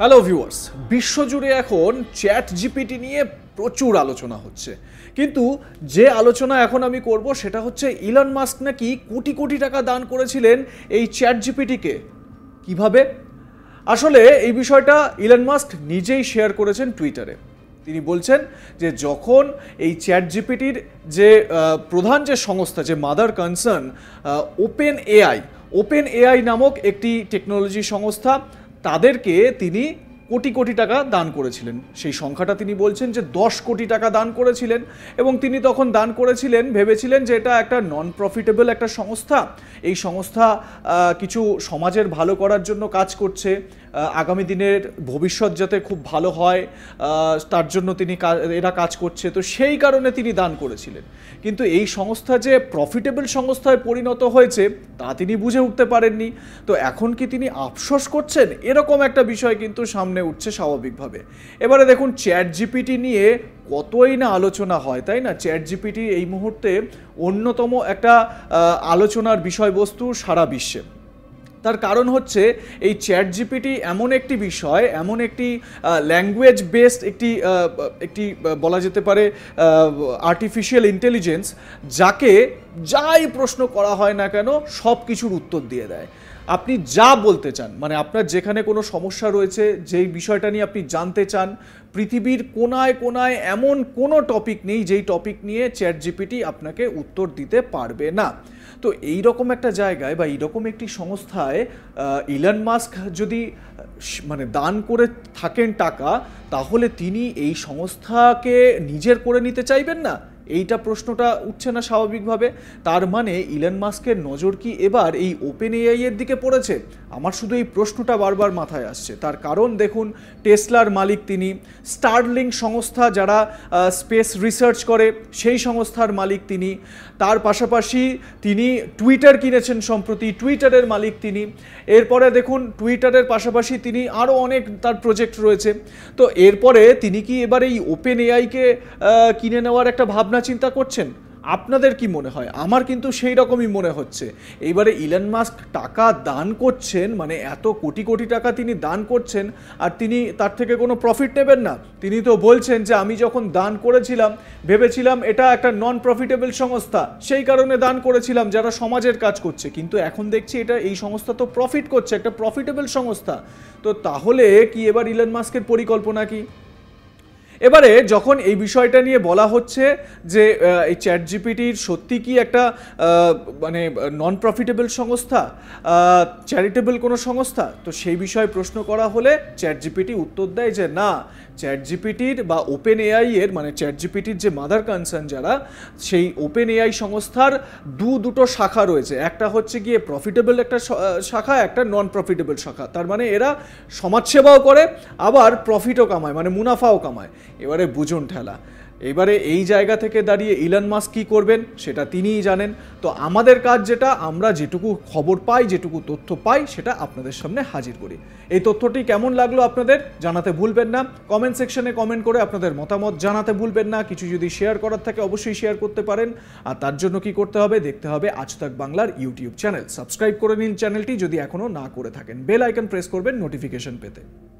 hello viewers বিশ্বজুড়ে এখন chat GPT নিয়ে প্রচুর আলোচনা হচ্ছে কিন্তু যে আলোচনা এখন আমি করব সেটা হচ্ছে ইলন মাস্ক নাকি কোটি কোটি টাকা দান করেছিলেন এই চ্যাট জিপিটিকে কিভাবে আসলে এই বিষয়টা ইলন মাস্ক নিজেই শেয়ার করেছেন টুইটারে তিনি বলছেন যে যখন এই চ্যাট জিপিটির যে প্রধান যে সংস্থা যে mother concern open AI open AI নামক একটি টেকনোলজি সংস্থা তাদেরকে তিনি কোটি কোটি টাকা দান করেছিলেন সেই সংখ্যাটা তিনি বলছেন যে দশ কোটি টাকা দান করেছিলেন এবং তিনি তখন দান করেছিলেন ভেবেছিলেন যে এটা একটা নন প্রফিটেবল একটা সংস্থা এই সংস্থা কিছু সমাজের ভালো করার জন্য কাজ করছে আগামী দিনের ভবিষ্যৎ যাতে খুব ভালো হয় তার জন্য তিনি এরা কাজ করছে তো সেই কারণে তিনি দান করেছিলেন কিন্তু এই সংস্থা যে প্রফিটেবল সংস্থায় পরিণত হয়েছে তা তিনি বুঝে উঠতে পারেননি তো এখন কি তিনি আফসোস করছেন এরকম একটা বিষয় কিন্তু সামনে সামনে উঠছে স্বাভাবিকভাবে এবারে দেখুন চ্যাট জিপিটি নিয়ে কতই না আলোচনা হয় তাই না চ্যাট জিপিটি এই মুহূর্তে অন্যতম একটা আলোচনার বিষয়বস্তু সারা বিশ্বে তার কারণ হচ্ছে এই চ্যাট জিপিটি এমন একটি বিষয় এমন একটি ল্যাঙ্গুয়েজ বেসড একটি একটি বলা যেতে পারে আর্টিফিশিয়াল ইন্টেলিজেন্স যাকে যাই প্রশ্ন করা হয় না কেন সব কিছুর উত্তর দিয়ে দেয় আপনি যা বলতে চান মানে আপনার যেখানে কোনো সমস্যা রয়েছে যেই বিষয়টা নিয়ে আপনি জানতে চান পৃথিবীর কোনায় কোনায় এমন কোনো টপিক নেই যেই টপিক নিয়ে চ্যাট জিপিটি আপনাকে উত্তর দিতে পারবে না তো এই রকম একটা জায়গায় বা এইরকম একটি সংস্থায় ইলন মাস্ক যদি মানে দান করে থাকেন টাকা তাহলে তিনি এই সংস্থাকে নিজের করে নিতে চাইবেন না এইটা প্রশ্নটা উঠছে না স্বাভাবিকভাবে তার মানে ইলন মাস্কের নজর কি এবার এই ওপেন এআই এর দিকে পড়েছে আমার শুধু এই প্রশ্নটা বারবার মাথায় আসছে তার কারণ দেখুন টেসলার মালিক তিনি স্টারলিং সংস্থা যারা স্পেস রিসার্চ করে সেই সংস্থার মালিক তিনি তার পাশাপাশি তিনি টুইটার কিনেছেন সম্প্রতি টুইটারের মালিক তিনি এরপরে দেখুন টুইটারের পাশাপাশি তিনি আরও অনেক তার প্রজেক্ট রয়েছে তো এরপরে তিনি কি এবার এই ওপেন এআইকে কিনে নেওয়ার একটা ভাবনা ভাবনা চিন্তা করছেন আপনাদের কি মনে হয় আমার কিন্তু সেই রকমই মনে হচ্ছে এইবারে ইলন মাস্ক টাকা দান করছেন মানে এত কোটি কোটি টাকা তিনি দান করছেন আর তিনি তার থেকে কোনো প্রফিট নেবেন না তিনি তো বলছেন যে আমি যখন দান করেছিলাম ভেবেছিলাম এটা একটা নন প্রফিটেবল সংস্থা সেই কারণে দান করেছিলাম যারা সমাজের কাজ করছে কিন্তু এখন দেখছি এটা এই সংস্থা তো প্রফিট করছে একটা প্রফিটেবল সংস্থা তো তাহলে কি এবার ইলন মাস্কের পরিকল্পনা কি এবারে যখন এই বিষয়টা নিয়ে বলা হচ্ছে যে এই চ্যাট জিপিটির সত্যি কি একটা মানে নন প্রফিটেবল সংস্থা চ্যারিটেবল কোনো সংস্থা তো সেই বিষয়ে প্রশ্ন করা হলে চ্যাট জিপিটি উত্তর দেয় যে না চ্যাট জিপিটির বা ওপেন এআই এর মানে চ্যাট জিপিটির যে মাদার কনসার্ন যারা সেই ওপেন এআই সংস্থার দু দুটো শাখা রয়েছে একটা হচ্ছে গিয়ে প্রফিটেবল একটা শাখা একটা নন প্রফিটেবল শাখা তার মানে এরা সমাজসেবাও করে আবার প্রফিটও কামায় মানে মুনাফাও কামায় এবারে বুঝুন ঠেলা এবারে এই জায়গা থেকে দাঁড়িয়ে ইলন মাস কী করবেন সেটা তিনিই জানেন তো আমাদের কাজ যেটা আমরা যেটুকু খবর পাই যেটুকু তথ্য পাই সেটা আপনাদের সামনে হাজির করি এই তথ্যটি কেমন লাগলো আপনাদের জানাতে ভুলবেন না কমেন্ট সেকশনে কমেন্ট করে আপনাদের মতামত জানাতে ভুলবেন না কিছু যদি শেয়ার করার থাকে অবশ্যই শেয়ার করতে পারেন আর তার জন্য কি করতে হবে দেখতে হবে আজ তাক বাংলার ইউটিউব চ্যানেল সাবস্ক্রাইব করে নিন চ্যানেলটি যদি এখনও না করে থাকেন বেল আইকন প্রেস করবেন নোটিফিকেশন পেতে